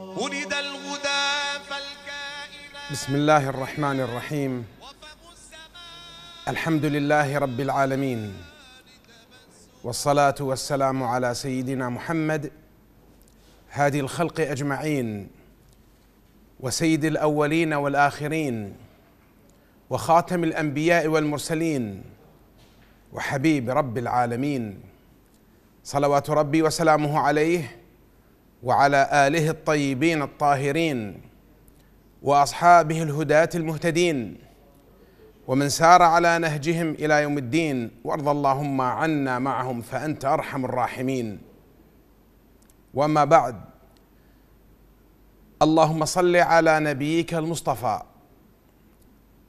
ولد الهدى فالكائنات بسم الله الرحمن الرحيم الحمد لله رب العالمين والصلاة والسلام على سيدنا محمد هادي الخلق أجمعين وسيد الأولين والآخرين وخاتم الأنبياء والمرسلين وحبيب رب العالمين صلوات ربي وسلامه عليه وعلى اله الطيبين الطاهرين واصحابه الهداه المهتدين ومن سار على نهجهم الى يوم الدين وارض اللهم عنا معهم فانت ارحم الراحمين واما بعد اللهم صل على نبيك المصطفى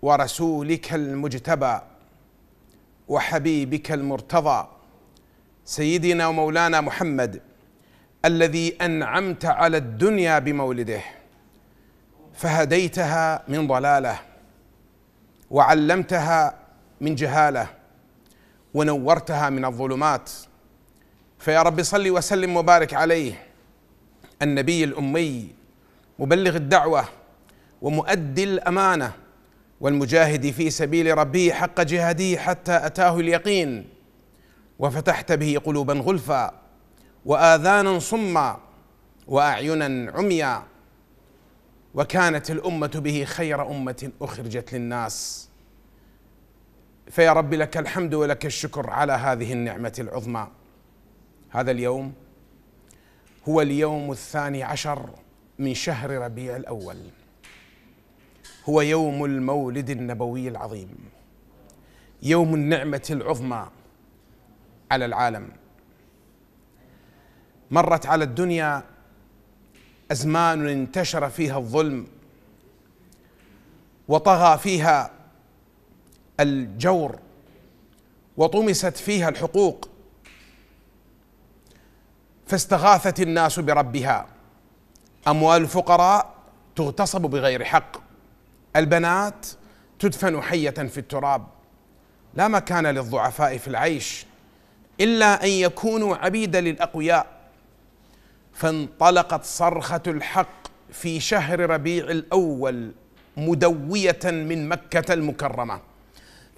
ورسولك المجتبى وحبيبك المرتضى سيدنا ومولانا محمد الذي انعمت على الدنيا بمولده فهديتها من ضلاله وعلمتها من جهاله ونورتها من الظلمات فيا رب صل وسلم وبارك عليه النبي الامي مبلغ الدعوه ومؤدي الامانه والمجاهد في سبيل ربه حق جهاده حتى اتاه اليقين وفتحت به قلوبا غلفا واذانا صما واعينا عميا وكانت الامه به خير امه اخرجت للناس فيا رب لك الحمد ولك الشكر على هذه النعمه العظمى هذا اليوم هو اليوم الثاني عشر من شهر ربيع الاول هو يوم المولد النبوي العظيم يوم النعمه العظمى على العالم مرت على الدنيا ازمان انتشر فيها الظلم وطغى فيها الجور وطمست فيها الحقوق فاستغاثت الناس بربها اموال الفقراء تغتصب بغير حق البنات تدفن حيه في التراب لا مكان للضعفاء في العيش الا ان يكونوا عبيدا للاقوياء فانطلقت صرخه الحق في شهر ربيع الاول مدويه من مكه المكرمه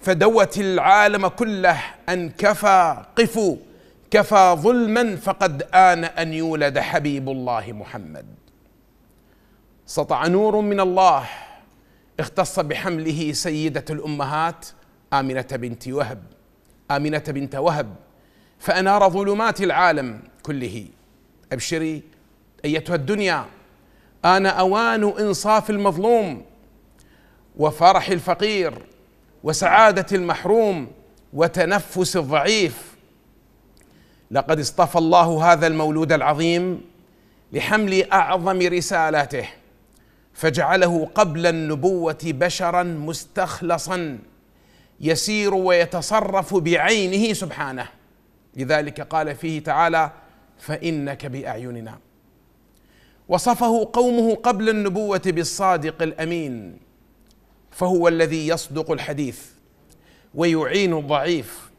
فدوت العالم كله ان كفى قفوا كفى ظلما فقد ان ان يولد حبيب الله محمد سطع نور من الله اختص بحمله سيده الامهات امنه بنت وهب امنه بنت وهب فانار ظلمات العالم كله ابشري ايتها الدنيا آن أوان إنصاف المظلوم وفرح الفقير وسعادة المحروم وتنفس الضعيف لقد اصطفى الله هذا المولود العظيم لحمل أعظم رسالته فجعله قبل النبوة بشرا مستخلصا يسير ويتصرف بعينه سبحانه لذلك قال فيه تعالى فانك باعيننا وصفه قومه قبل النبوه بالصادق الامين فهو الذي يصدق الحديث ويعين الضعيف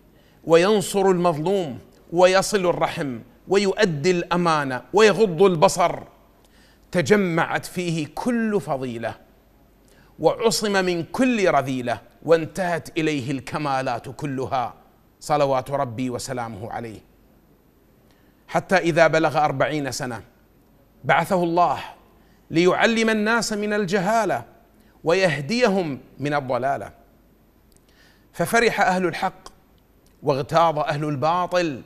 وينصر المظلوم ويصل الرحم ويؤدي الامانه ويغض البصر تجمعت فيه كل فضيله وعصم من كل رذيله وانتهت اليه الكمالات كلها صلوات ربي وسلامه عليه حتى إذا بلغ أربعين سنة بعثه الله ليعلم الناس من الجهالة ويهديهم من الضلالة ففرح أهل الحق واغتاظ أهل الباطل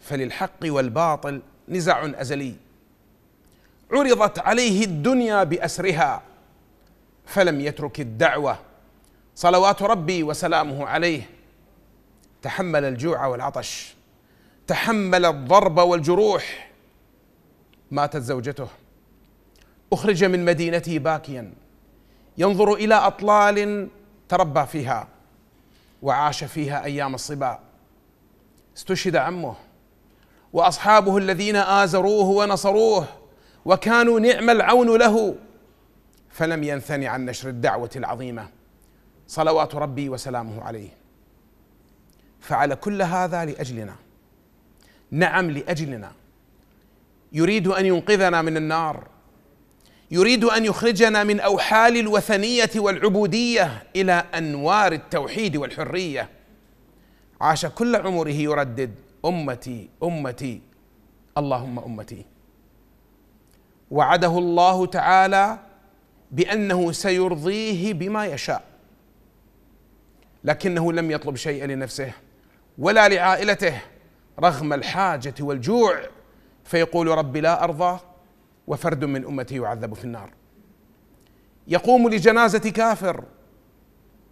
فللحق والباطل نزاع أزلي عرضت عليه الدنيا بأسرها فلم يترك الدعوة صلوات ربي وسلامه عليه تحمل الجوع والعطش تحمل الضرب والجروح ماتت زوجته اخرج من مدينته باكيا ينظر الى اطلال تربى فيها وعاش فيها ايام الصبا استشهد عمه واصحابه الذين ازروه ونصروه وكانوا نعم العون له فلم ينثني عن نشر الدعوه العظيمه صلوات ربي وسلامه عليه فعل كل هذا لاجلنا نعم لاجلنا يريد ان ينقذنا من النار يريد ان يخرجنا من اوحال الوثنيه والعبوديه الى انوار التوحيد والحريه عاش كل عمره يردد امتي امتي اللهم امتي وعده الله تعالى بانه سيرضيه بما يشاء لكنه لم يطلب شيئا لنفسه ولا لعائلته رغم الحاجة والجوع فيقول رب لا أرضى وفرد من أمتي يعذب في النار يقوم لجنازة كافر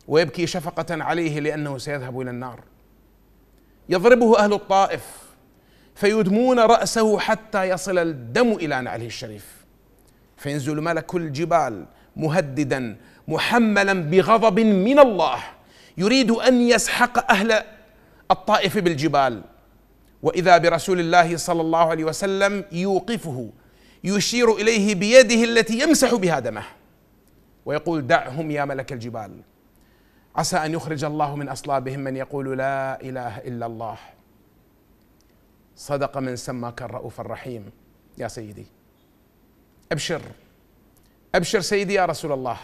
ويبكي شفقة عليه لأنه سيذهب إلى النار يضربه أهل الطائف فيدمون رأسه حتى يصل الدم إلى نعله الشريف فينزل ملك الجبال مهددا محملا بغضب من الله يريد أن يسحق أهل الطائف بالجبال واذا برسول الله صلى الله عليه وسلم يوقفه يشير اليه بيده التي يمسح بها دمه ويقول دعهم يا ملك الجبال عسى ان يخرج الله من اصلابهم من يقول لا اله الا الله صدق من سماك الرؤوف الرحيم يا سيدي ابشر ابشر سيدي يا رسول الله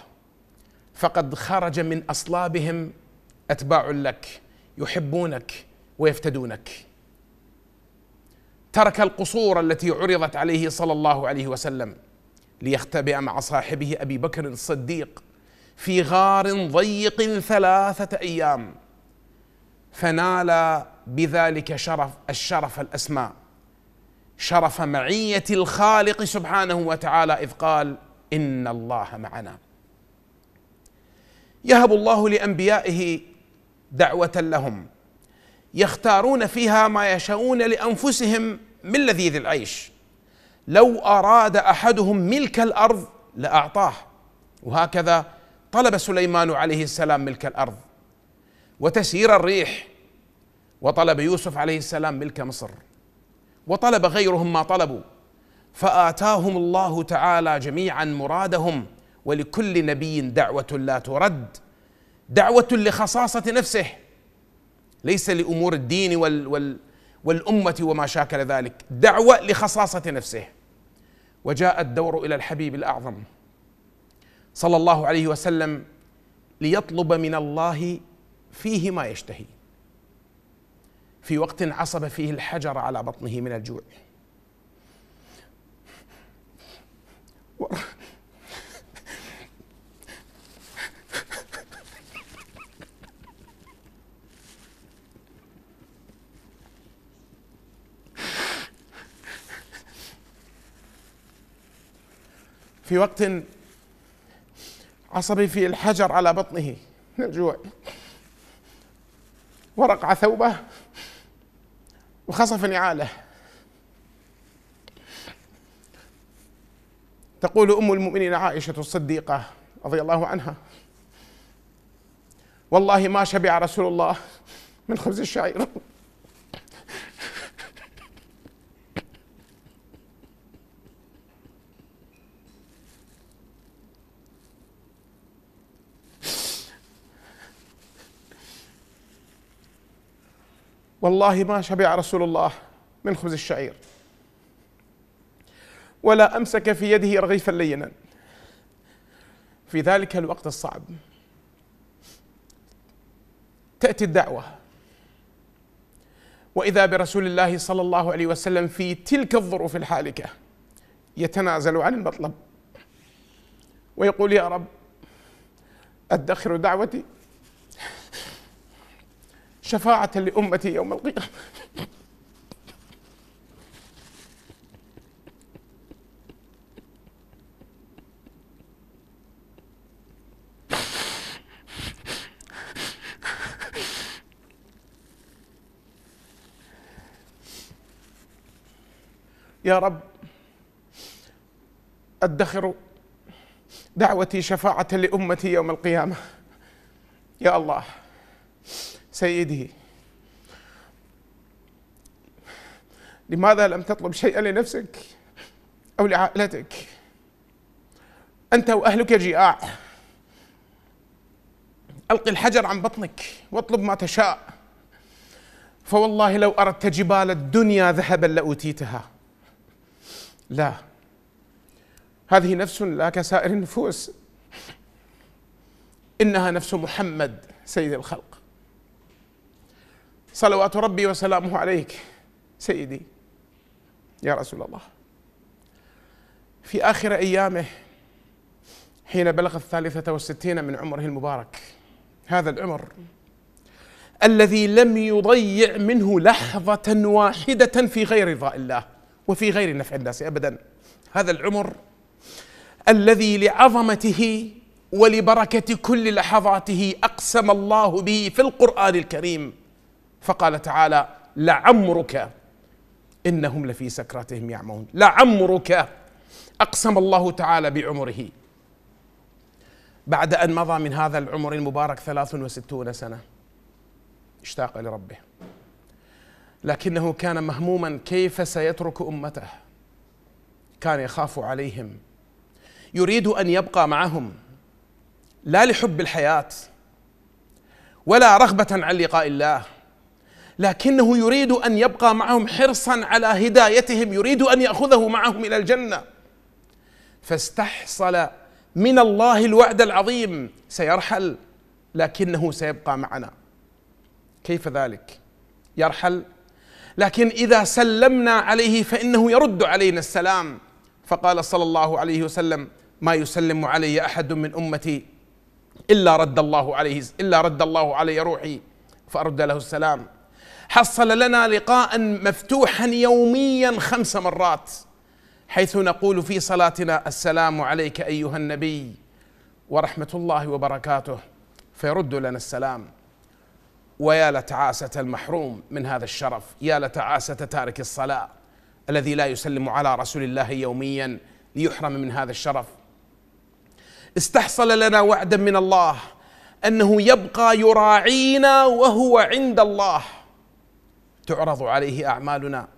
فقد خرج من اصلابهم اتباع لك يحبونك ويفتدونك ترك القصور التي عرضت عليه صلى الله عليه وسلم ليختبئ مع صاحبه ابي بكر الصديق في غار ضيق ثلاثه ايام فنال بذلك شرف الشرف الاسماء شرف معيه الخالق سبحانه وتعالى اذ قال ان الله معنا يهب الله لانبيائه دعوه لهم يختارون فيها ما يشاءون لانفسهم من لذيذ العيش لو اراد احدهم ملك الارض لاعطاه وهكذا طلب سليمان عليه السلام ملك الارض وتسيير الريح وطلب يوسف عليه السلام ملك مصر وطلب غيرهم ما طلبوا فاتاهم الله تعالى جميعا مرادهم ولكل نبي دعوه لا ترد دعوه لخصاصه نفسه ليس لأمور الدين وال وال والأمة وما شاكل ذلك دعوة لخصاصة نفسه وجاء الدور إلى الحبيب الأعظم صلى الله عليه وسلم ليطلب من الله فيه ما يشتهي في وقت عصب فيه الحجر على بطنه من الجوع في وقت عصبي في الحجر على بطنه من الجوع ورقع ثوبه وخصف نعاله تقول ام المؤمنين عائشه الصديقه رضي الله عنها والله ما شبع رسول الله من خبز الشعير والله ما شبع رسول الله من خبز الشعير ولا امسك في يده رغيفا لينا في ذلك الوقت الصعب تاتي الدعوه واذا برسول الله صلى الله عليه وسلم في تلك الظروف الحالكه يتنازل عن المطلب ويقول يا رب ادخر دعوتي شفاعة لأمتي يوم القيامة يا رب ادخر دعوتي شفاعه لامتي يوم القيامه يا الله سيده لماذا لم تطلب شيئا لنفسك أو لعائلتك أنت وأهلك جياع ألقي الحجر عن بطنك واطلب ما تشاء فوالله لو أردت جبال الدنيا ذهبا لأوتيتها لا هذه نفس لا كسائر النفوس إنها نفس محمد سيد الخلق صلوات ربي وسلامه عليك سيدي يا رسول الله في آخر أيامه حين بلغ الثالثة والستين من عمره المبارك هذا العمر الذي لم يضيع منه لحظة واحدة في غير رضاء الله وفي غير نفع الناس أبدا هذا العمر الذي لعظمته ولبركة كل لحظاته أقسم الله به في القرآن الكريم فقال تعالى لعمرك انهم لفي سكرتهم يعمون لعمرك اقسم الله تعالى بعمره بعد ان مضى من هذا العمر المبارك ثلاث وستون سنه اشتاق لربه لكنه كان مهموما كيف سيترك امته كان يخاف عليهم يريد ان يبقى معهم لا لحب الحياه ولا رغبه عن لقاء الله لكنه يريد ان يبقى معهم حرصا على هدايتهم يريد ان ياخذه معهم الى الجنه فاستحصل من الله الوعد العظيم سيرحل لكنه سيبقى معنا كيف ذلك يرحل لكن اذا سلمنا عليه فانه يرد علينا السلام فقال صلى الله عليه وسلم ما يسلم علي احد من امتي الا رد الله عليه الا رد الله علي روحي فارد له السلام حصل لنا لقاء مفتوحا يوميا خمس مرات حيث نقول في صلاتنا السلام عليك ايها النبي ورحمه الله وبركاته فيرد لنا السلام ويا لتعاسه المحروم من هذا الشرف يا لتعاسه تارك الصلاه الذي لا يسلم على رسول الله يوميا ليحرم من هذا الشرف استحصل لنا وعدا من الله انه يبقى يراعينا وهو عند الله تعرض عليه اعمالنا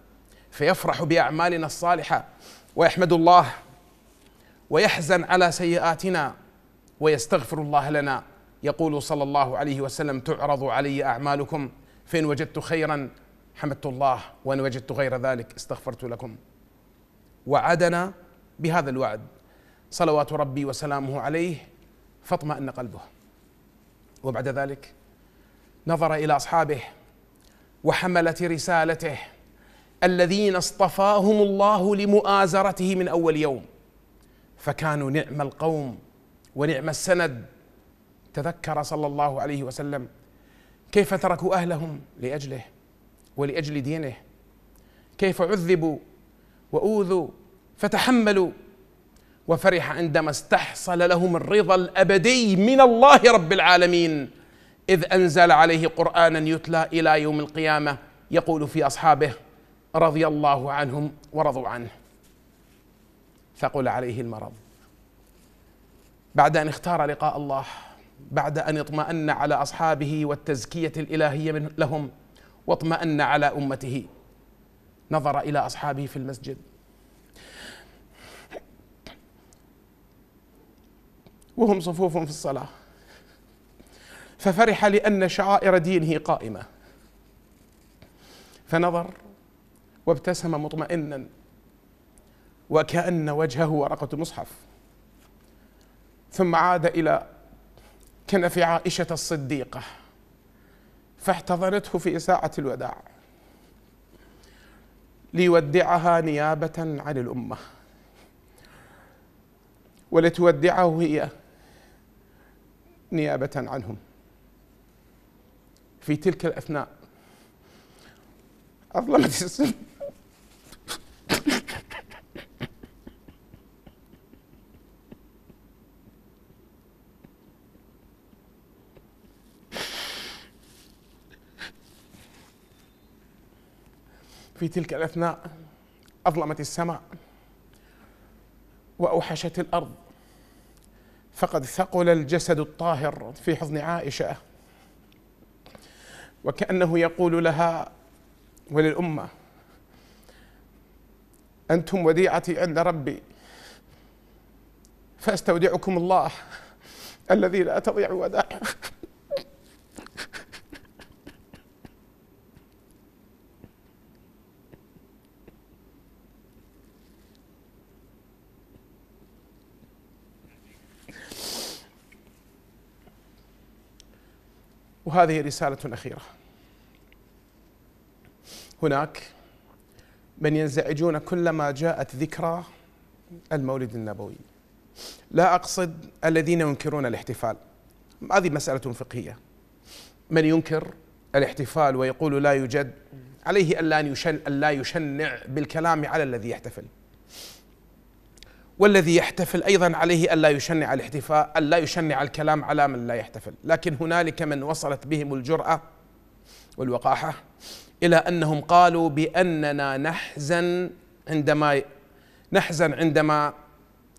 فيفرح باعمالنا الصالحه ويحمد الله ويحزن على سيئاتنا ويستغفر الله لنا يقول صلى الله عليه وسلم تعرض علي اعمالكم فان وجدت خيرا حمدت الله وان وجدت غير ذلك استغفرت لكم وعدنا بهذا الوعد صلوات ربي وسلامه عليه فاطمأن قلبه وبعد ذلك نظر إلى أصحابه وحملة رسالته الذين اصطفاهم الله لمؤازرته من اول يوم فكانوا نعم القوم ونعم السند تذكر صلى الله عليه وسلم كيف تركوا اهلهم لاجله ولاجل دينه كيف عذبوا واوذوا فتحملوا وفرح عندما استحصل لهم الرضا الابدي من الله رب العالمين إذ أنزل عليه قرآنا يتلى إلى يوم القيامة يقول في أصحابه رضي الله عنهم ورضوا عنه ثقل عليه المرض بعد أن اختار لقاء الله بعد أن اطمأن على أصحابه والتزكية الإلهية من لهم واطمأن على أمته نظر إلى أصحابه في المسجد وهم صفوف في الصلاه ففرح لأن شعائر دينه قائمة فنظر وابتسم مطمئنا وكأن وجهه ورقة مصحف ثم عاد إلى كنف عائشة الصديقة فاحتضنته في ساعة الوداع ليودعها نيابة عن الأمة ولتودعه هي نيابة عنهم في تلك الأثناء أظلمت السن في تلك الأثناء أظلمت السماء وأوحشت الأرض فقد ثقل الجسد الطاهر في حضن عائشة وكأنه يقول لها وللأمة أنتم وديعتي عند ربي فأستودعكم الله الذي لا تضيع ودائعه وهذه رسالة أخيرة هناك من ينزعجون كلما جاءت ذكرى المولد النبوي لا أقصد الذين ينكرون الاحتفال هذه مسألة فقهية من ينكر الاحتفال ويقول لا يوجد عليه ألا يشنع بالكلام على الذي يحتفل والذي يحتفل أيضا عليه ألا يشنع الاحتفاء ألا يشنع الكلام على من لا يحتفل لكن هنالك من وصلت بهم الجرأة والوقاحة إلى أنهم قالوا بأننا نحزن عندما نحزن عندما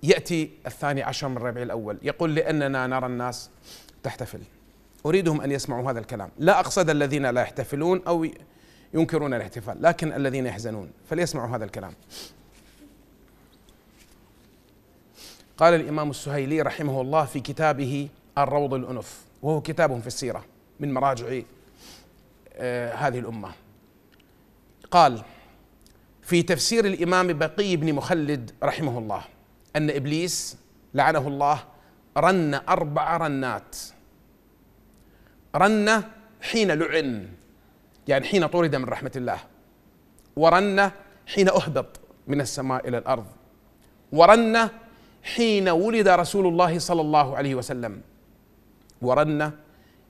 يأتي الثاني عشر من ربيع الأول يقول لأننا نرى الناس تحتفل أريدهم أن يسمعوا هذا الكلام لا أقصد الذين لا يحتفلون أو ينكرون الاحتفال لكن الذين يحزنون فليسمعوا هذا الكلام قال الإمام السهيلي رحمه الله في كتابه الروض الأنف وهو كتاب في السيرة من مراجع آه، هذه الأمة قال في تفسير الإمام بقي بن مخلد رحمه الله أن إبليس لعنه الله رن أربع رنات رن حين لعن يعني حين طرد من رحمة الله ورن حين أهبط من السماء إلى الأرض ورن حين ولد رسول الله صلى الله عليه وسلم ورنة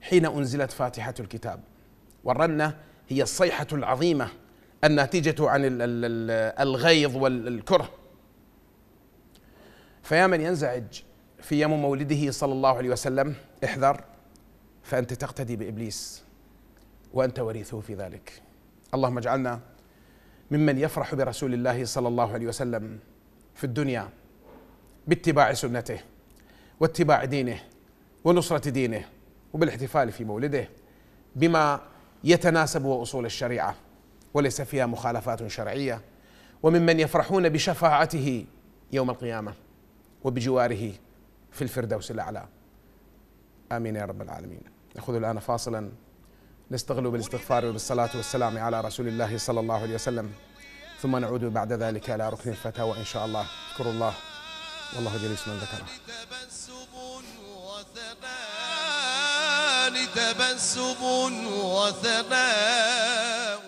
حين أنزلت فاتحة الكتاب والرنة هي الصيحة العظيمة الناتجة عن الغيظ والكره فيا من ينزعج في يوم مولده صلى الله عليه وسلم احذر فأنت تقتدي بإبليس وأنت وريثه في ذلك اللهم اجعلنا ممن يفرح برسول الله صلى الله عليه وسلم في الدنيا باتباع سنته واتباع دينه ونصرة دينه وبالاحتفال في مولده بما يتناسب وأصول الشريعة وليس فيها مخالفات شرعية وممن يفرحون بشفاعته يوم القيامة وبجواره في الفردوس الأعلى آمين يا رب العالمين نأخذ الآن فاصلا نستغل بالاستغفار وبالصلاة والسلام على رسول الله صلى الله عليه وسلم ثم نعود بعد ذلك إلى ركن الفتاوى إن شاء الله اذكروا الله والله جليس من ذكره تبسم وثناء تبسم وثناء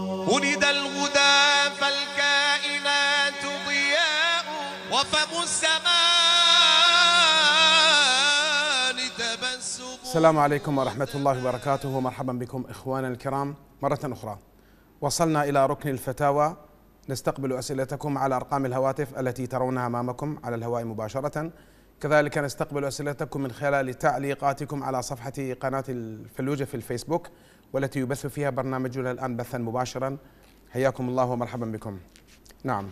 ولد الغ السلام عليكم ورحمة الله وبركاته ومرحبا بكم إخوانا الكرام مرة أخرى وصلنا إلى ركن الفتاوى نستقبل أسئلتكم على أرقام الهواتف التي ترونها أمامكم على الهواء مباشرة كذلك نستقبل أسئلتكم من خلال تعليقاتكم على صفحة قناة الفلوجة في الفيسبوك والتي يبث فيها برنامجنا الآن بثا مباشرا حياكم الله ومرحبا بكم نعم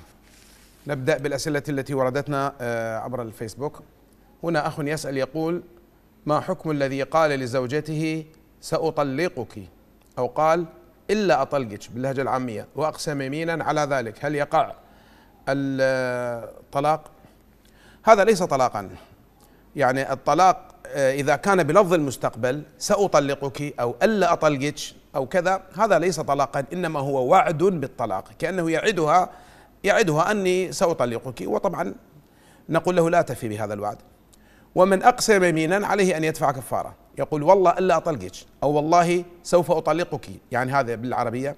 نبدأ بالأسئلة التي وردتنا آه، عبر الفيسبوك هنا أخ يسأل يقول ما حكم الذي قال لزوجته سأطلقك أو قال إلا أطلقك باللهجة العامية وأقسم يمينا على ذلك هل يقع الطلاق هذا ليس طلاقا يعني الطلاق آه، إذا كان بلفظ المستقبل سأطلقك أو ألا أطلقك أو كذا هذا ليس طلاقا إنما هو وعد بالطلاق كأنه يعدها يعدها أني سأطلقك وطبعا نقول له لا تفي بهذا الوعد ومن أقسم يمينا عليه أن يدفع كفارة يقول والله ألا أطلقك أو والله سوف أطلقك يعني هذا بالعربية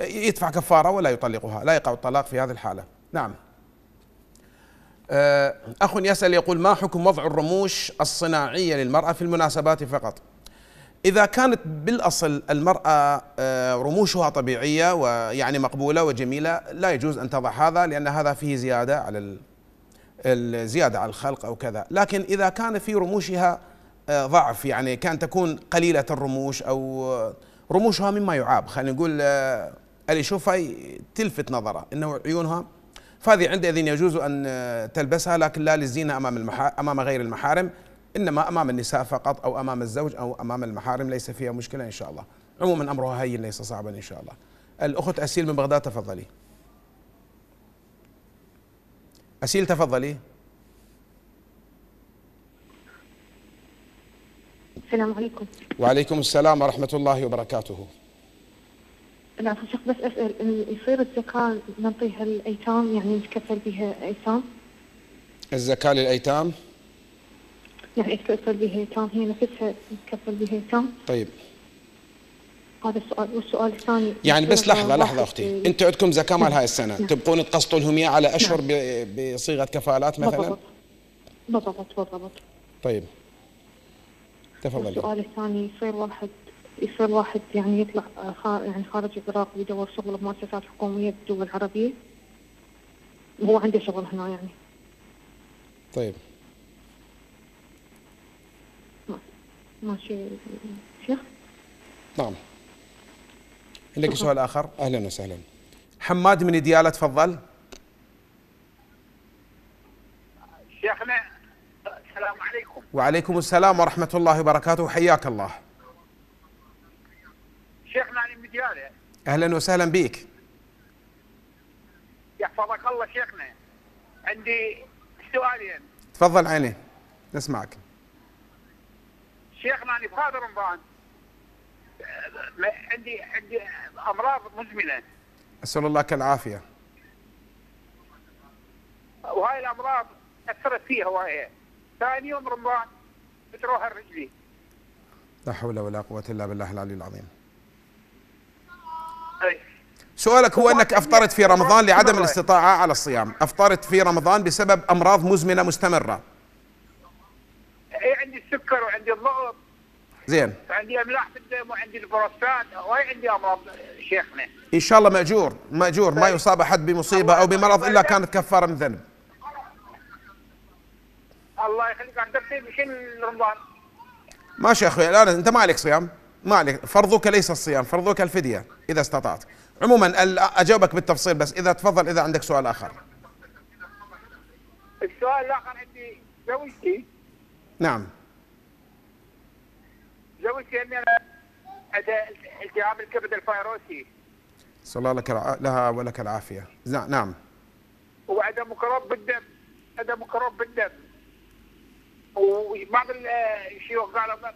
يدفع كفارة ولا يطلقها لا يقع الطلاق في هذه الحالة نعم آه، أخ يسأل يقول ما حكم وضع الرموش الصناعية للمرأة في المناسبات فقط إذا كانت بالأصل المرأة آه، رموشها طبيعية ويعني مقبولة وجميلة لا يجوز أن تضع هذا لأن هذا فيه زيادة على الزياده على الخلق او كذا لكن اذا كان في رموشها آه، ضعف يعني كان تكون قليله الرموش او آه، رموشها مما يعاب خلينا نقول آه، اللي يشوفها تلفت نظره انه عيونها فهذه عندئذ يجوز ان تلبسها لكن لا للزينه امام المحا... امام غير المحارم انما امام النساء فقط او امام الزوج او امام المحارم ليس فيها مشكله ان شاء الله. عموما امرها هين ليس صعبا ان شاء الله. الاخت اسيل من بغداد تفضلي. أسيل تفضلي السلام عليكم وعليكم السلام ورحمة الله وبركاته لا شيخ بس أسأل يصير الزكاة نعطيها الأيتام يعني نتكفل بها أيتام الزكاة للأيتام؟ يعني يتكفل بها أيتام هي نفسها نتكفل بها أيتام طيب هذا السؤال والسؤال الثاني يعني بس لحظه لحظه اختي انت عندكم زكاه مال هاي السنه نعم. تبقون تقسطون لهم اياه على نعم. اشهر نعم. بصيغه كفالات مثلا بالضبط بالضبط طيب تفضل السؤال الثاني يصير واحد يصير واحد يعني يطلع يعني خارج العراق ويدور شغل بمؤسسات حكوميه بالدول العربيه وهو عنده شغل هنا يعني طيب ماشي شيخ نعم لك سؤال اخر اهلا وسهلا حماد من دياله تفضل شيخنا السلام عليكم وعليكم السلام ورحمه الله وبركاته حياك الله شيخنا من دياله اهلا وسهلا بك يحفظك الله شيخنا عندي سؤالين تفضل عيني نسمعك شيخنا انا رمضان عندي عندي امراض مزمنه اسال الله لك العافيه وهاي الامراض اثرت فيها هوايه ثاني يوم رمضان بتروح رجلي لا حول ولا قوه الا بالله العلي العظيم سؤالك هو انك افطرت في رمضان لعدم الاستطاعه على الصيام افطرت في رمضان بسبب امراض مزمنه مستمره اي عندي السكر وعندي الضغط زين عندي املاح في الدم وعندي البروستات عندي امراض شيخنا ان شاء الله ماجور ماجور ما طيب. يصاب احد بمصيبه او بمرض الا كانت كفاره من ذنب الله يخليك عندك شنو رمضان ماشي يا اخوي الان انت ما عليك صيام ما عليك فرضك ليس الصيام فرضك الفديه اذا استطعت عموما اجاوبك بالتفصيل بس اذا تفضل اذا عندك سؤال اخر السؤال الاخر عندي زوجتي نعم زوجتي عندها أنا التهاب الكبد الفيروسي صلى الله لك لها ولك العافية نعم وعدم مكروب بالدم عدم مكروب بالدم وبعض الشيوخ قالوا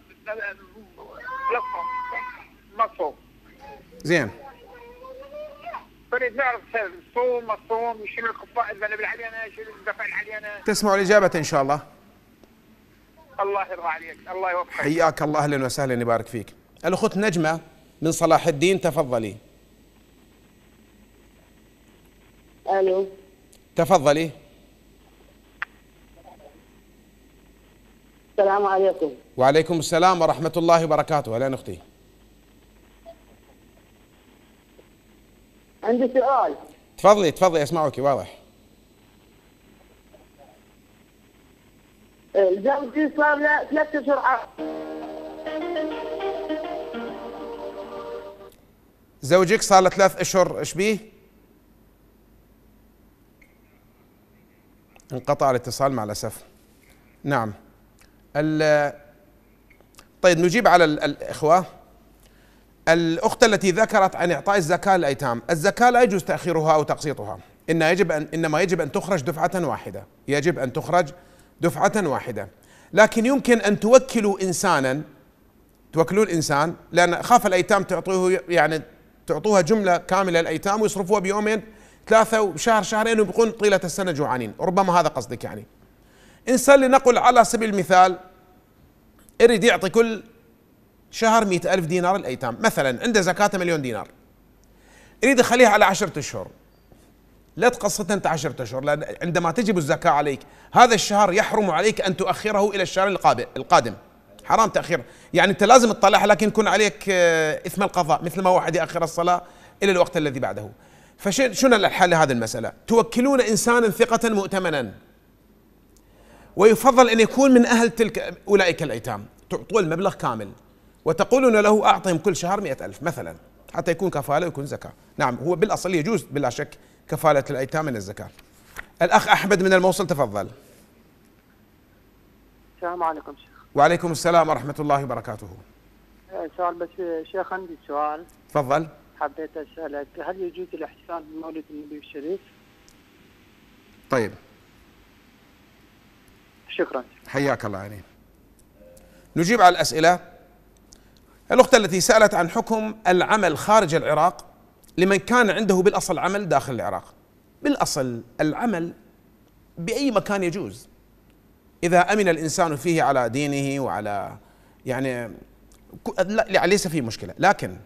لصوا مصوا زين فريد نعرف صوم مصوم شنو الكفاءة علينا، شنو الدفع علينا. تسمعوا الإجابة إن شاء الله الله يرضى عليك الله يوفقك حياك الله اهلا وسهلا يبارك فيك الاخت نجمه من صلاح الدين تفضلي الو تفضلي السلام عليكم وعليكم السلام ورحمه الله وبركاته اهلا اختي عندي سؤال تفضلي تفضلي اسمعك واضح زوجي صار له ثلاثة اشهر زوجك صار له ثلاث اشهر ايش بيه؟ انقطع الاتصال مع الاسف نعم طيب نجيب على الاخوه الاخت التي ذكرت عن اعطاء الزكاه للايتام، الزكاه لا يجوز تاخيرها او تقسيطها، إن يجب أن انما يجب ان تخرج دفعه واحده، يجب ان تخرج دفعة واحدة لكن يمكن أن توكلوا إنسانا توكلون إنسان لأن خاف الأيتام تعطوه يعني تعطوها جملة كاملة الأيتام ويصرفوها بيومين ثلاثة وشهر شهرين ويبقون طيلة السنة جوعانين ربما هذا قصدك يعني إنسان لنقل على سبيل المثال يريد يعطي كل شهر مئة ألف دينار الأيتام مثلا عنده زكاة مليون دينار يريد يخليها على عشرة أشهر لا تقسطها انت عشرة اشهر لان عندما تجب الزكاه عليك هذا الشهر يحرم عليك ان تؤخره الى الشهر القادم حرام تاخير يعني انت لازم تطلعها لكن يكون عليك آه، اثم القضاء مثل ما واحد ياخر الصلاه الى الوقت الذي بعده فشنو الحل لهذه المساله توكلون انسانا ثقه مؤتمنا ويفضل ان يكون من اهل تلك اولئك الايتام تعطوه المبلغ كامل وتقولون له اعطهم كل شهر مئة ألف مثلا حتى يكون كفاله ويكون زكاه نعم هو بالاصل يجوز بلا شك كفالة الأيتام من الزكاة الأخ أحمد من الموصل تفضل السلام عليكم شيخ وعليكم السلام ورحمة الله وبركاته آه، سؤال بس آه، شيخ عندي سؤال تفضل حبيت أسألك هل يجوز الاحتفال بمولد النبي الشريف؟ طيب شكرا حياك الله يعني نجيب على الأسئلة الأخت التي سألت عن حكم العمل خارج العراق لمن كان عنده بالاصل عمل داخل العراق بالاصل العمل باي مكان يجوز اذا امن الانسان فيه على دينه وعلى يعني لا ليس في مشكله لكن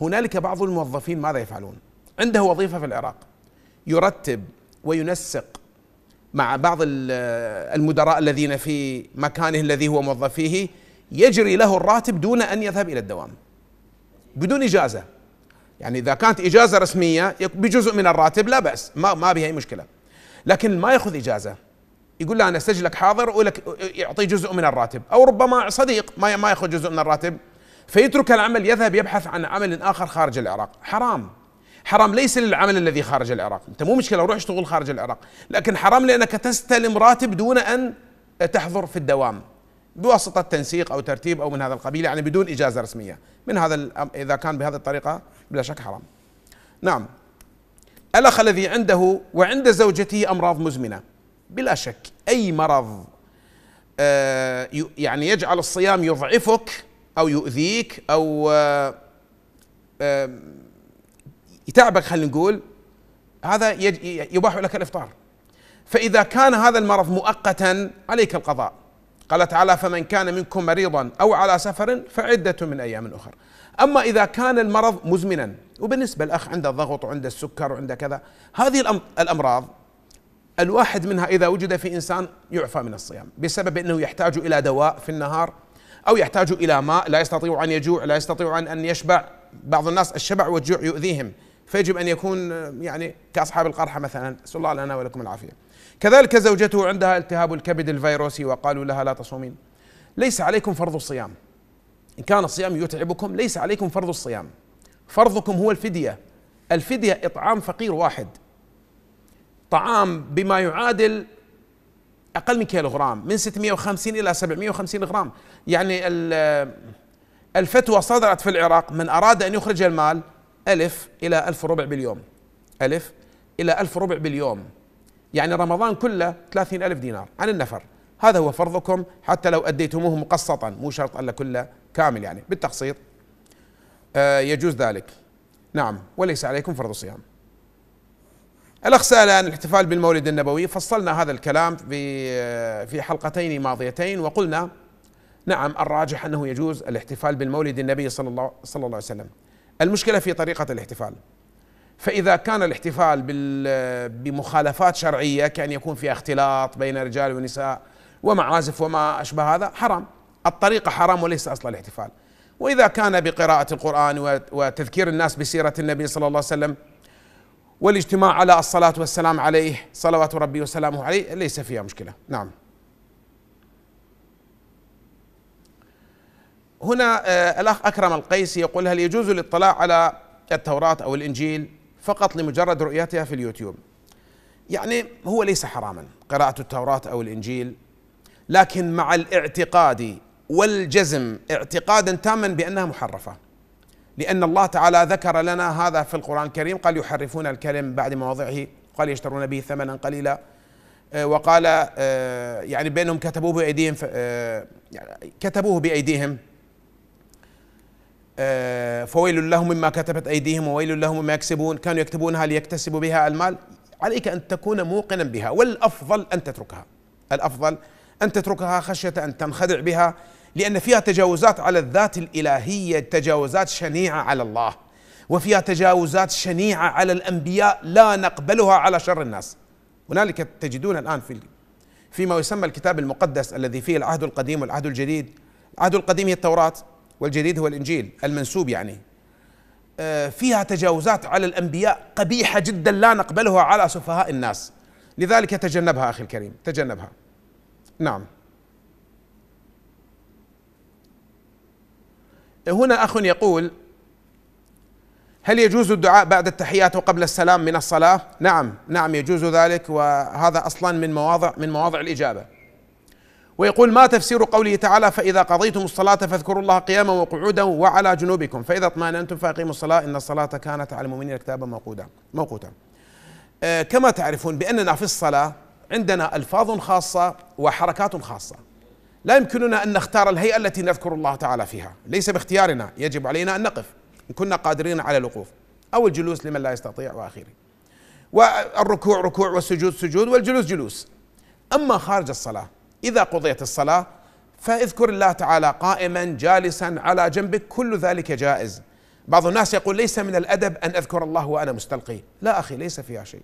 هنالك بعض الموظفين ماذا يفعلون عنده وظيفه في العراق يرتب وينسق مع بعض المدراء الذين في مكانه الذي هو موظف فيه يجري له الراتب دون ان يذهب الى الدوام بدون اجازه يعني اذا كانت اجازه رسميه بجزء من الراتب لا باس ما ما بها اي مشكله لكن ما ياخذ اجازه يقول له انا اسجلك حاضر ولك يعطيه جزء من الراتب او ربما صديق ما ما ياخذ جزء من الراتب فيترك العمل يذهب يبحث عن عمل اخر خارج العراق حرام حرام ليس للعمل الذي خارج العراق انت مو مشكله روح اشتغل خارج العراق لكن حرام لانك تستلم راتب دون ان تحضر في الدوام بواسطة تنسيق أو ترتيب أو من هذا القبيل يعني بدون إجازة رسمية من هذا إذا كان بهذه الطريقة بلا شك حرام نعم الأخ الذي عنده وعند زوجته أمراض مزمنة بلا شك أي مرض آه، يعني يجعل الصيام يضعفك أو يؤذيك أو آه، يتعبك خلينا نقول هذا يباح لك الإفطار فإذا كان هذا المرض مؤقتا عليك القضاء قال تعالى فمن كان منكم مريضا أو على سفر فعدة من أيام أخر أما إذا كان المرض مزمنا وبالنسبة الأخ عنده ضغط وعنده السكر وعنده كذا هذه الأمراض الواحد منها إذا وجد في إنسان يعفى من الصيام بسبب أنه يحتاج إلى دواء في النهار أو يحتاج إلى ماء لا يستطيع أن يجوع لا يستطيع أن يشبع بعض الناس الشبع والجوع يؤذيهم فيجب أن يكون يعني كأصحاب القرحة مثلا نسأل الله لنا ولكم العافية كذلك زوجته عندها التهاب الكبد الفيروسي وقالوا لها لا تصومين ليس عليكم فرض الصيام إن كان الصيام يتعبكم ليس عليكم فرض الصيام فرضكم هو الفدية الفدية إطعام فقير واحد طعام بما يعادل أقل من كيلوغرام من 650 إلى 750 غرام يعني الفتوى صدرت في العراق من أراد أن يخرج المال ألف إلى ألف ربع باليوم ألف إلى ألف ربع باليوم يعني رمضان كله 30 ألف دينار عن النفر هذا هو فرضكم حتى لو أديتموه مقسطا مو شرط ألا كله كامل يعني بالتقسيط آه يجوز ذلك نعم وليس عليكم فرض صيام الأخ سأل عن الاحتفال بالمولد النبوي فصلنا هذا الكلام في آه، في حلقتين ماضيتين وقلنا نعم الراجح أنه يجوز الاحتفال بالمولد النبي صلى الله, صلى الله عليه وسلم المشكلة في طريقة الاحتفال فإذا كان الاحتفال بمخالفات شرعية كأن يكون فيها اختلاط بين رجال ونساء ومعازف وما أشبه هذا حرام الطريقة حرام وليس أصل الاحتفال وإذا كان بقراءة القرآن وتذكير الناس بسيرة النبي صلى الله عليه وسلم والاجتماع على الصلاة والسلام عليه صلوات ربي وسلامه عليه ليس فيها مشكلة نعم هنا آه، الأخ أكرم القيسي يقول هل يجوز الاطلاع على التوراة أو الإنجيل فقط لمجرد رؤيتها في اليوتيوب يعني هو ليس حراما قراءة التوراة أو الإنجيل لكن مع الاعتقاد والجزم اعتقادا تاما بأنها محرفة لأن الله تعالى ذكر لنا هذا في القرآن الكريم قال يحرفون الكلم بعد مواضعه قال يشترون به ثمنا قليلا آه، وقال آه، يعني بينهم كتبوه بأيديهم آه، يعني كتبوه بأيديهم آه، فويل لهم مما كتبت أيديهم وويل لهم مما يكسبون كانوا يكتبونها ليكتسبوا بها المال عليك أن تكون موقنا بها والأفضل أن تتركها الأفضل أن تتركها خشية أن تنخدع بها لأن فيها تجاوزات على الذات الإلهية تجاوزات شنيعة على الله وفيها تجاوزات شنيعة على الأنبياء لا نقبلها على شر الناس هنالك تجدون الآن في فيما يسمى الكتاب المقدس الذي فيه العهد القديم والعهد الجديد العهد القديم هي التوراة والجديد هو الإنجيل المنسوب يعني آه، فيها تجاوزات على الأنبياء قبيحة جدا لا نقبلها على سفهاء الناس لذلك تجنبها أخي الكريم تجنبها نعم هنا أخ يقول هل يجوز الدعاء بعد التحيات وقبل السلام من الصلاة؟ نعم، نعم يجوز ذلك وهذا أصلا من مواضع من مواضع الإجابة. ويقول ما تفسير قوله تعالى فإذا قضيتم الصلاة فاذكروا الله قياما وقعودا وعلى جنوبكم فإذا اطمأننتم فأقيموا الصلاة إن الصلاة كانت على المؤمنين كتابا موقودا موقوتا آه كما تعرفون بأننا في الصلاة عندنا ألفاظ خاصة وحركات خاصة لا يمكننا أن نختار الهيئة التي نذكر الله تعالى فيها ليس باختيارنا يجب علينا أن نقف إن كنا قادرين على الوقوف أو الجلوس لمن لا يستطيع وآخره والركوع ركوع والسجود سجود والجلوس جلوس أما خارج الصلاة إذا قضيت الصلاة فاذكر الله تعالى قائما جالسا على جنبك كل ذلك جائز بعض الناس يقول ليس من الأدب أن أذكر الله وأنا مستلقي لا أخي ليس فيها شيء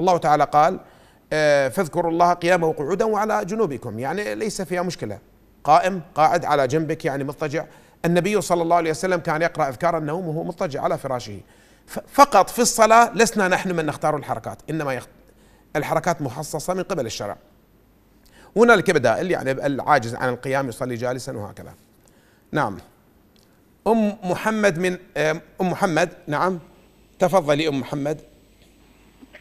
الله تعالى قال آه، فاذكروا الله قياما وقعودا وعلى جنوبكم يعني ليس فيها مشكلة قائم قاعد على جنبك يعني مضطجع النبي صلى الله عليه وسلم كان يقرأ أذكار النوم وهو مضطجع على فراشه فقط في الصلاة لسنا نحن من نختار الحركات إنما الحركات مخصصة من قبل الشرع هنالك بدائل يعني العاجز عن القيام يصلي جالسا وهكذا نعم أم محمد من آه، أم محمد نعم تفضلي أم محمد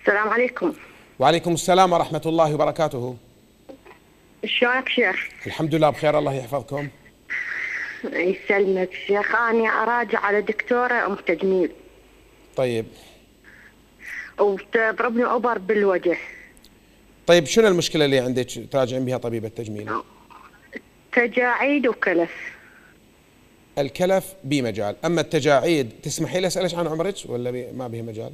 السلام عليكم وعليكم السلام ورحمة الله وبركاته شلونك شيخ؟ الحمد لله بخير الله يحفظكم يسلمك شيخ أنا أراجع على دكتورة أم تجميل طيب وتضربني أوبر بالوجه طيب شنو المشكله اللي عندك تراجعين بها طبيبه التجميل؟ تجاعيد وكلف الكلف بمجال اما التجاعيد تسمحي لي اسالك عن عمرك ولا بي ما به مجال؟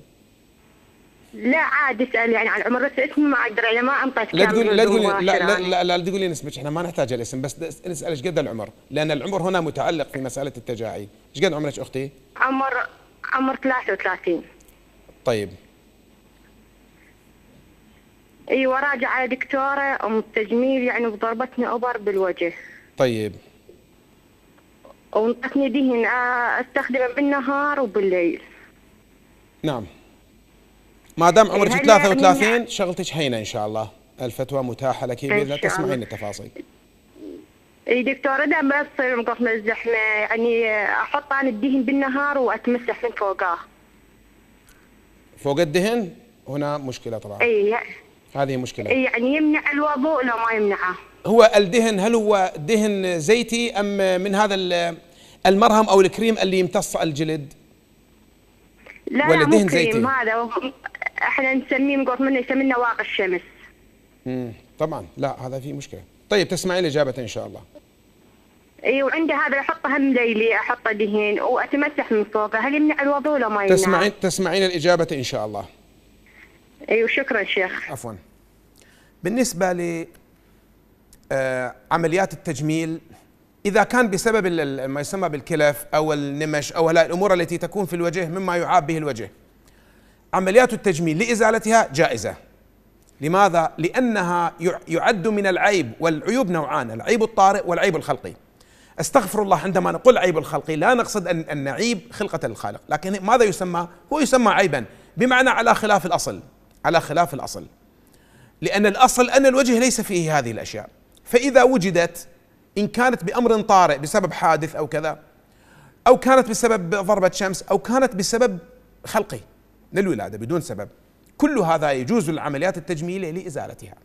لا عادي اسال يعني عن عمر بس اسمي ما اقدر يعني ما انطيك لا تقولي لا تقولي لا لا, يعني. لا, لا تقولي نسبك احنا ما نحتاج الاسم بس نسال ايش قد العمر لان العمر هنا متعلق في مساله التجاعيد ايش قد عمرك اختي عمر عمر 33 طيب ايوه راجع على دكتوره ام التجميل يعني وضربتني اوبر بالوجه طيب وانطتني دهن آه، استخدمه بالنهار وبالليل نعم ما دام عمرك 33 يعني شغلتك هينه ان شاء الله الفتوى متاحه لك باذن الله تسمعين التفاصيل اي دكتوره ده ما تصير من الزحمه يعني آه، احط انا الدهن بالنهار واتمسح من فوقه فوق الدهن هنا مشكله طبعا اي هذه مشكلة إيه، يعني يمنع الوضوء لو ما يمنعه هو الدهن هل هو دهن زيتي أم من هذا المرهم أو الكريم اللي يمتص الجلد لا ولا لا دهن زيتي هذا احنا نسميه نقول منه يسمينه واقي الشمس امم طبعا لا هذا في مشكله طيب تسمعين الاجابه ان شاء الله اي وعندي هذا احطه هم ليلي احطه دهين واتمسح من فوقه هل يمنع الوضوء ولا ما يمنع؟ تسمعين تسمعين الاجابه ان شاء الله اي أيوة وشكرا شيخ عفوا بالنسبة ل آه، عمليات التجميل إذا كان بسبب ما يسمى بالكلف أو النمش أو هؤلاء الأمور التي تكون في الوجه مما يعاب به الوجه عمليات التجميل لإزالتها جائزة لماذا؟ لأنها يعد من العيب والعيوب نوعان العيب الطارئ والعيب الخلقي استغفر الله عندما نقول عيب الخلقي لا نقصد أن, أن نعيب خلقة الخالق لكن ماذا يسمى؟ هو يسمى عيبا بمعنى على خلاف الأصل على خلاف الأصل لأن الأصل أن الوجه ليس فيه هذه الأشياء فإذا وجدت إن كانت بأمر طارئ بسبب حادث أو كذا أو كانت بسبب ضربة شمس أو كانت بسبب خلقي للولادة بدون سبب كل هذا يجوز العمليات التجميلية لإزالتها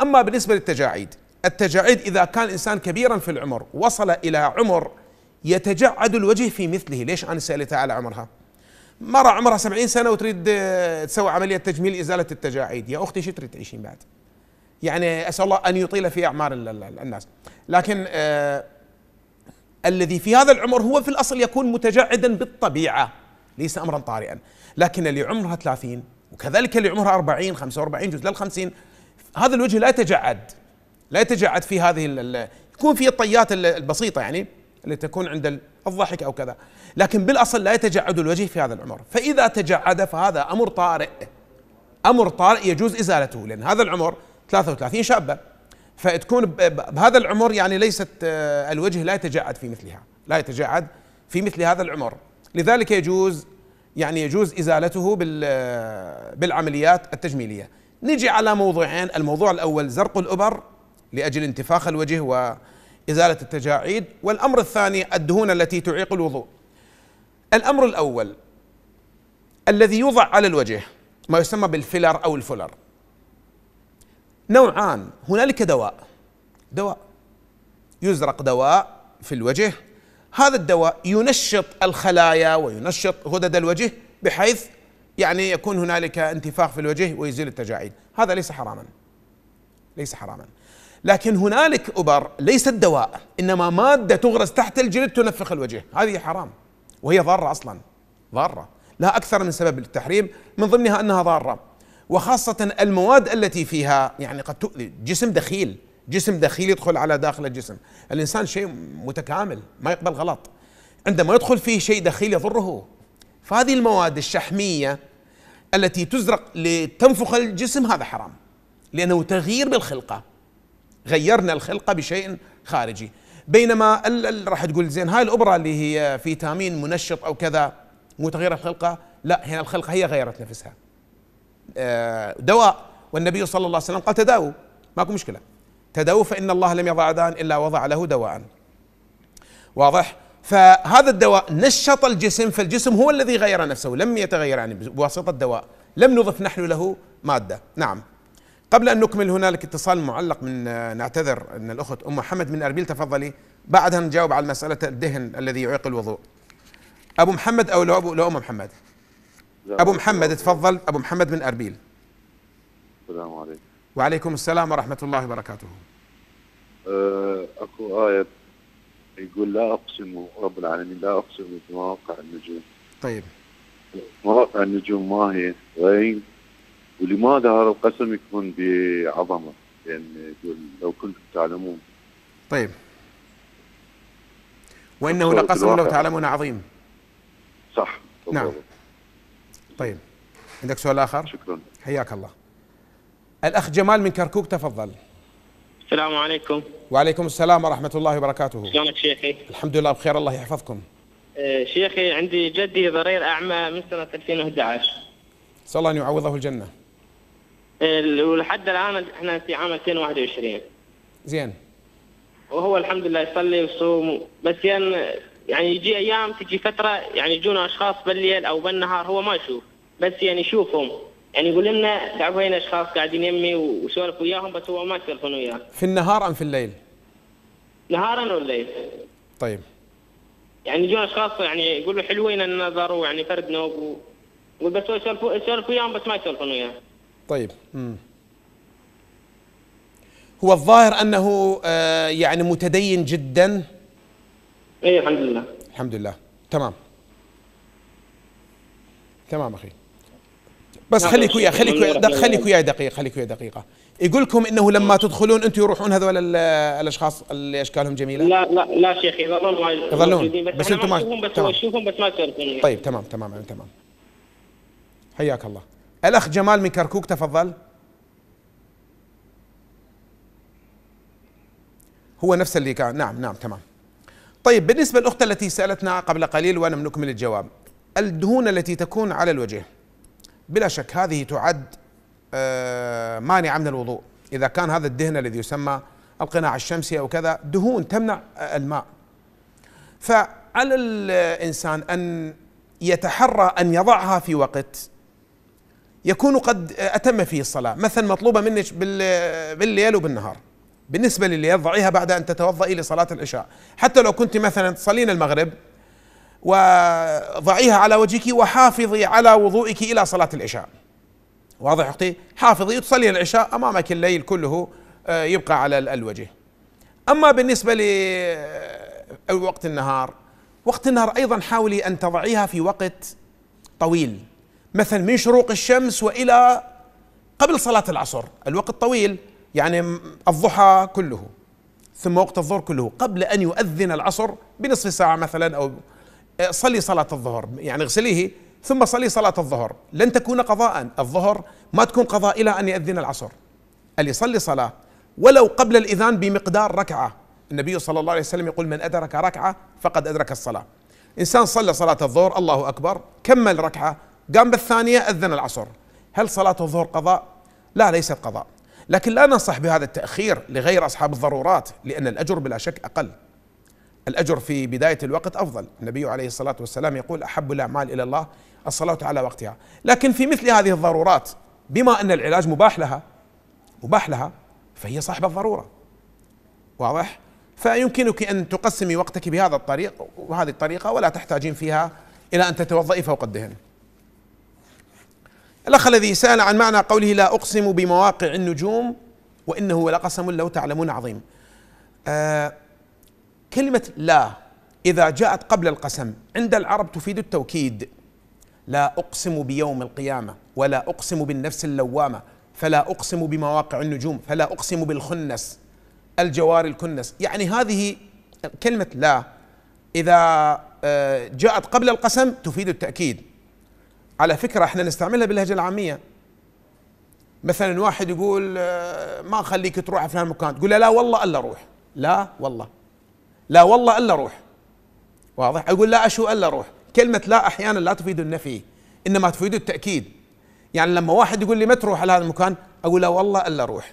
أما بالنسبة للتجاعيد التجاعيد إذا كان إنسان كبيرا في العمر وصل إلى عمر يتجعد الوجه في مثله ليش أنا سألتها على عمرها مرة عمرها 70 سنة وتريد آه، تسوي عملية تجميل إزالة التجاعيد يا أختي شو تريد تعيشين بعد يعني أسأل الله أن يطيل في أعمار الناس لكن آه الذي في هذا العمر هو في الأصل يكون متجعدا بالطبيعة ليس أمرا طارئا لكن اللي عمرها 30 وكذلك اللي عمرها 40 45 جزء لل 50 هذا الوجه لا يتجعد لا يتجعد في هذه يكون في الطيات البسيطة يعني اللي تكون عند الضحك أو كذا لكن بالأصل لا يتجعد الوجه في هذا العمر فإذا تجعد فهذا أمر طارئ أمر طارئ يجوز إزالته لأن هذا العمر 33 شابة فتكون بهذا العمر يعني ليست آه، الوجه لا يتجعد في مثلها لا يتجعد في مثل هذا العمر لذلك يجوز يعني يجوز إزالته آه، بالعمليات التجميلية نجي على موضوعين الموضوع الأول زرق الأبر لأجل انتفاخ الوجه و إزالة التجاعيد والأمر الثاني الدهون التي تعيق الوضوء الأمر الأول الذي يوضع على الوجه ما يسمى بالفيلر أو الفولر نوعان هنالك دواء دواء يزرق دواء في الوجه هذا الدواء ينشط الخلايا وينشط غدد الوجه بحيث يعني يكون هنالك انتفاخ في الوجه ويزيل التجاعيد هذا ليس حراما ليس حراما لكن هنالك ابر ليست دواء انما ماده تغرس تحت الجلد تنفخ الوجه هذه حرام وهي ضاره اصلا ضاره لها اكثر من سبب للتحريم من ضمنها انها ضاره وخاصه المواد التي فيها يعني قد تؤذي جسم دخيل جسم دخيل يدخل على داخل الجسم الانسان شيء متكامل ما يقبل غلط عندما يدخل فيه شيء دخيل يضره فهذه المواد الشحميه التي تزرق لتنفخ الجسم هذا حرام لانه تغيير بالخلقه غيرنا الخلقة بشيء خارجي بينما راح تقول زين هاي الابره اللي هي فيتامين منشط او كذا مو تغيير الخلقه لا هنا الخلقه هي غيرت نفسها آه، دواء والنبي صلى الله عليه وسلم قال تداووا ماكو مشكله تداووا فان الله لم يضع دان الا وضع له دواء واضح فهذا الدواء نشط الجسم فالجسم هو الذي غير نفسه لم يتغير يعني بواسطه الدواء لم نضف نحن له ماده نعم قبل أن نكمل هنالك اتصال معلق من آه، نعتذر أن الأخت أم محمد من أربيل تفضلي بعدها نجاوب على مسألة الدهن الذي يعيق الوضوء أبو محمد أو لو أبو لو أم محمد أبو محمد تفضل أبو محمد من أربيل السلام عليكم وعليكم السلام ورحمة الله وبركاته آه، أكو آية يقول لا أقسم رب العالمين لا أقسم بمواقع النجوم طيب مواقع النجوم ما هي وين ولماذا هذا القسم يكون بعظمه؟ يعني يقول لو كنتم تعلمون طيب وانه لقسم لو تعلمون عظيم صح طبعا. نعم طيب عندك سؤال اخر؟ شكرا حياك الله الاخ جمال من كركوك تفضل السلام عليكم وعليكم السلام ورحمه الله وبركاته شلونك شيخي؟ الحمد لله بخير الله يحفظكم آه، شيخي عندي جدي ضرير اعمى من سنه 2011 نسال الله ان يعوضه الجنه ولحد الان احنا في عام 2021 زين وهو الحمد لله يصلي ويصوم بس يعني يعني يجي ايام تجي فتره يعني يجونا اشخاص بالليل او بالنهار هو ما يشوف بس يعني يشوفهم يعني يقول لنا تعرف هنا اشخاص قاعدين يمي وسولف وياهم بس هو ما يسولفون وياه في النهار ام في الليل؟ نهارا والليل طيب يعني يجون اشخاص يعني يقولوا حلوين النظر ويعني فرد نوب و... بس هو يسولف وياهم بس ما يسولفون وياه طيب م. هو الظاهر انه آه، يعني متدين جدا ايه الحمد لله الحمد لله تمام تمام اخي بس خليك وياه خليك وياه خليك وياه دقيقه خليك وياه دقيقه يقول لكم انه لما تدخلون انتم يروحون هذول الاشخاص اللي اشكالهم جميله لا لا لا شيخ يظلون يظلون بس انتم ما بس ما اشوفهم بس ما طيب تمام تمام تمام حياك الله الأخ جمال من كركوك تفضل هو نفس اللي كان نعم نعم تمام طيب بالنسبة للأخت التي سألتنا قبل قليل وأنا بنكمل الجواب الدهون التي تكون على الوجه بلا شك هذه تعد آه، مانعة من الوضوء إذا كان هذا الدهن الذي يسمى القناع الشمسي أو كذا دهون تمنع الماء فعلى الإنسان أن يتحرى أن يضعها في وقت يكون قد أتم فيه الصلاة مثلا مطلوبة منك بالليل وبالنهار بالنسبة لليل ضعيها بعد أن تتوضئي لصلاة العشاء حتى لو كنت مثلا تصلين المغرب وضعيها على وجهك وحافظي على وضوئك إلى صلاة العشاء واضح أختي حافظي تصلي العشاء أمامك الليل كله آه، يبقى على الوجه أما بالنسبة لوقت آه، النهار وقت النهار أيضا حاولي أن تضعيها في وقت طويل مثلا من شروق الشمس والى قبل صلاه العصر الوقت طويل يعني الضحى كله ثم وقت الظهر كله قبل ان يؤذن العصر بنصف ساعه مثلا او آه، صلي صلاه الظهر يعني اغسليه ثم صلي صلاه الظهر لن تكون قضاء الظهر ما تكون قضاء الى ان يؤذن العصر اللي يصلي صلاه ولو قبل الاذان بمقدار ركعه النبي صلى الله عليه وسلم يقول من ادرك ركعه فقد ادرك الصلاه انسان صلى صلاه الظهر الله اكبر كمل ركعه قام بالثانية أذن العصر هل صلاة الظهر قضاء؟ لا ليست قضاء لكن لا ننصح بهذا التأخير لغير أصحاب الضرورات لأن الأجر بلا شك أقل الأجر في بداية الوقت أفضل النبي عليه الصلاة والسلام يقول أحب الأعمال إلى الله الصلاة على وقتها لكن في مثل هذه الضرورات بما أن العلاج مباح لها مباح لها فهي صاحبة الضرورة واضح؟ فيمكنك أن تقسمي وقتك بهذا الطريق وهذه الطريقة ولا تحتاجين فيها إلى أن تتوضئي فوق الدهن الأخ الذي سأل عن معنى قوله لا أقسم بمواقع النجوم وإنه لقسم لو تعلمون عظيم آه كلمة لا إذا جاءت قبل القسم عند العرب تفيد التوكيد لا أقسم بيوم القيامة ولا أقسم بالنفس اللوامة فلا أقسم بمواقع النجوم فلا أقسم بالخنس الجوار الكنس يعني هذه كلمة لا إذا آه، جاءت قبل القسم تفيد التأكيد على فكرة احنا نستعملها باللهجة العامية مثلا واحد يقول آه، ما اخليك تروح فلان مكان تقول له لا والله الا اروح لا والله لا والله الا اروح واضح اقول لا اشو الا اروح كلمة لا احيانا لا تفيد النفي انما تفيد التاكيد يعني لما واحد يقول لي ما تروح على هذا المكان اقول لا والله الا اروح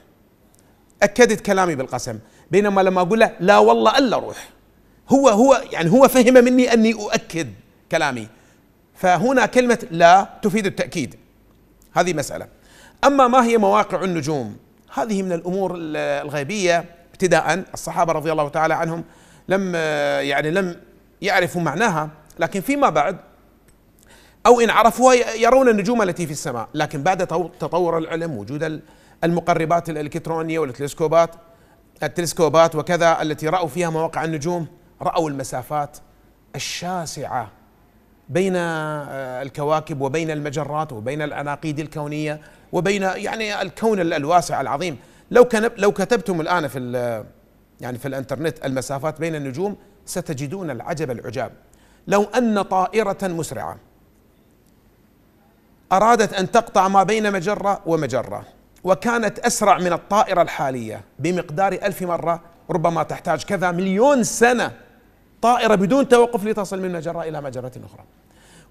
اكدت كلامي بالقسم بينما لما اقول له لا والله الا اروح هو هو يعني هو فهم مني اني اؤكد كلامي فهنا كلمة لا تفيد التأكيد هذه مسألة أما ما هي مواقع النجوم هذه من الأمور الغيبية ابتداء الصحابة رضي الله تعالى عنهم لم يعني لم يعرفوا معناها لكن فيما بعد أو إن عرفوها يرون النجوم التي في السماء لكن بعد تطور العلم وجود المقربات الإلكترونية والتلسكوبات التلسكوبات وكذا التي رأوا فيها مواقع النجوم رأوا المسافات الشاسعة بين آه، الكواكب وبين المجرات وبين الاناقيد الكونيه وبين يعني الكون الواسع العظيم لو لو كتبتم الان في يعني في الانترنت المسافات بين النجوم ستجدون العجب العجاب لو ان طائره مسرعه ارادت ان تقطع ما بين مجره ومجره وكانت اسرع من الطائره الحاليه بمقدار ألف مره ربما تحتاج كذا مليون سنه طائره بدون توقف لتصل من مجره الى مجره اخرى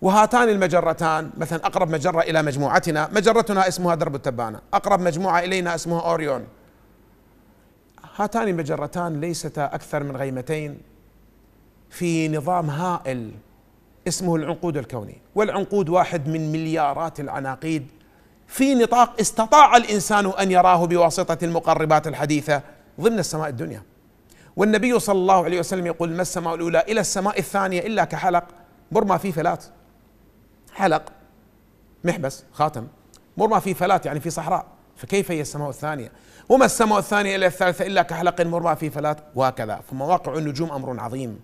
وهاتان المجرتان مثلا أقرب مجرة إلى مجموعتنا مجرتنا اسمها درب التبانة أقرب مجموعة إلينا اسمها أوريون هاتان المجرتان ليستا أكثر من غيمتين في نظام هائل اسمه العنقود الكوني والعنقود واحد من مليارات العناقيد في نطاق استطاع الإنسان أن يراه بواسطة المقربات الحديثة ضمن السماء الدنيا والنبي صلى الله عليه وسلم يقول ما السماء الأولى إلى السماء الثانية إلا كحلق مر ما فيه فلات حلق محبس خاتم مرمى في فلات يعني في صحراء فكيف هي السماء الثانية وما السماء الثانية إلا الثالثة إلا كحلق مرمى في فلات وهكذا فمواقع النجوم أمر عظيم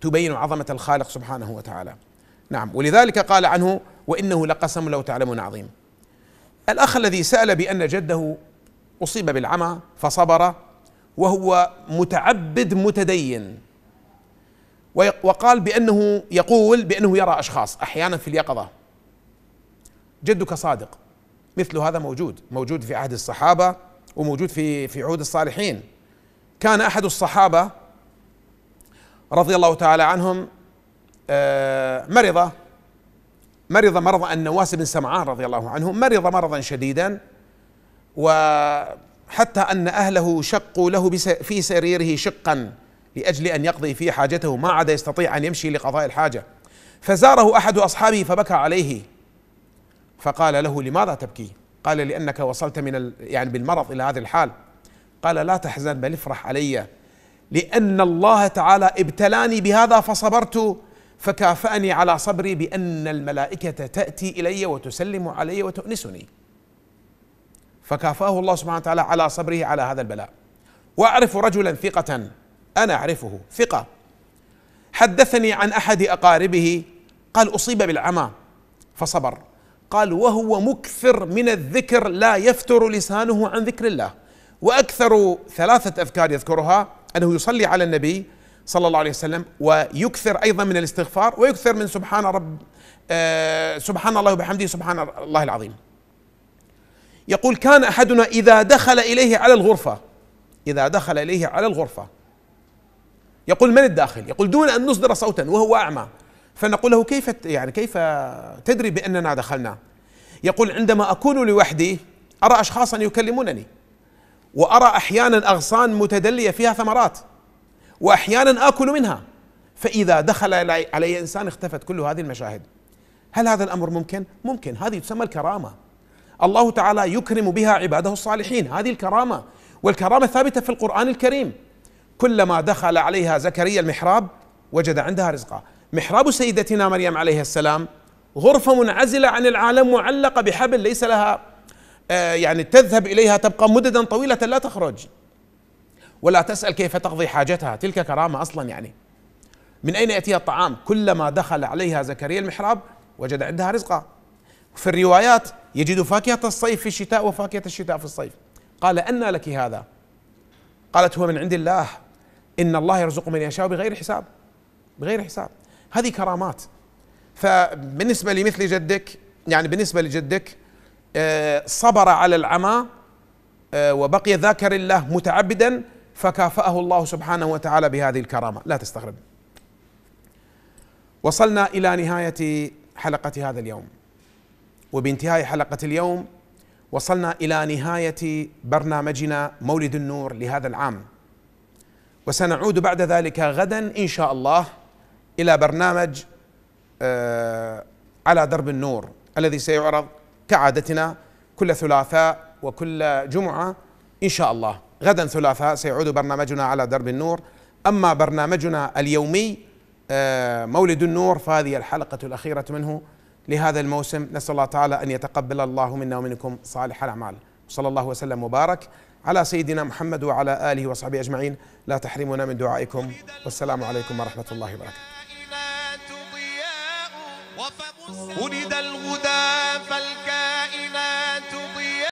تبين عظمة الخالق سبحانه وتعالى نعم ولذلك قال عنه وإنه لقسم لو تعلمون عظيم الأخ الذي سأل بأن جده أصيب بالعمى فصبر وهو متعبد متدين وقال بأنه يقول بأنه يرى أشخاص أحيانا في اليقظة جدك صادق مثل هذا موجود موجود في عهد الصحابة وموجود في في عهود الصالحين كان أحد الصحابة رضي الله تعالى عنهم آه، مرض مرض مرض النواس بن سمعان رضي الله عنه مرض مرضا شديدا وحتى أن أهله شقوا له في سريره شقا لأجل أن يقضي فيه حاجته ما عاد يستطيع أن يمشي لقضاء الحاجة فزاره أحد أصحابه فبكى عليه فقال له لماذا تبكي قال لأنك وصلت من يعني بالمرض إلى هذه الحال قال لا تحزن بل افرح علي لأن الله تعالى ابتلاني بهذا فصبرت فكافأني على صبري بأن الملائكة تأتي إلي وتسلم علي وتؤنسني فكافأه الله سبحانه وتعالى على صبره على هذا البلاء وأعرف رجلا ثقة أنا أعرفه ثقة حدثني عن أحد أقاربه قال أصيب بالعمى فصبر قال وهو مكثر من الذكر لا يفتر لسانه عن ذكر الله وأكثر ثلاثة أذكار يذكرها أنه يصلي على النبي صلى الله عليه وسلم ويكثر أيضا من الاستغفار ويكثر من سبحان رب آه سبحان الله وبحمده سبحان الله العظيم يقول كان أحدنا إذا دخل إليه على الغرفة إذا دخل إليه على الغرفة يقول من الداخل يقول دون أن نصدر صوتا وهو أعمى فنقول له كيف يعني كيف تدري بأننا دخلنا يقول عندما أكون لوحدي أرى أشخاصا يكلمونني وأرى أحيانا أغصان متدلية فيها ثمرات وأحيانا آكل منها فإذا دخل علي إنسان اختفت كل هذه المشاهد هل هذا الأمر ممكن؟ ممكن هذه تسمى الكرامة الله تعالى يكرم بها عباده الصالحين هذه الكرامة والكرامة ثابتة في القرآن الكريم كلما دخل عليها زكريا المحراب وجد عندها رزقا محراب سيدتنا مريم عليه السلام غرفة منعزلة عن العالم معلقة بحبل ليس لها آه، يعني تذهب إليها تبقى مددا طويلة لا تخرج ولا تسأل كيف تقضي حاجتها تلك كرامة أصلا يعني من أين يأتيها الطعام كلما دخل عليها زكريا المحراب وجد عندها رزقا في الروايات يجد فاكهة الصيف في الشتاء وفاكهة الشتاء في الصيف قال أنى لك هذا قالت هو من عند الله إن الله يرزق من يشاء بغير حساب بغير حساب هذه كرامات فبالنسبة لمثل جدك يعني بالنسبة لجدك آه، صبر على العمى آه، وبقي ذاكر الله متعبدا فكافأه الله سبحانه وتعالى بهذه الكرامة لا تستغرب وصلنا إلى نهاية حلقة هذا اليوم وبانتهاء حلقة اليوم وصلنا إلى نهاية برنامجنا مولد النور لهذا العام وسنعود بعد ذلك غدا ان شاء الله الى برنامج آه، على درب النور الذي سيعرض كعادتنا كل ثلاثاء وكل جمعه ان شاء الله غدا ثلاثاء سيعود برنامجنا على درب النور اما برنامجنا اليومي آه، مولد النور فهذه الحلقه الاخيره منه لهذا الموسم نسال الله تعالى ان يتقبل الله منا ومنكم صالح الاعمال صلى الله وسلم وبارك على سيدنا محمد وعلى آله وصحبه أجمعين لا تحرمنا من دعائكم والسلام عليكم ورحمة الله وبركاته ولد فالكافر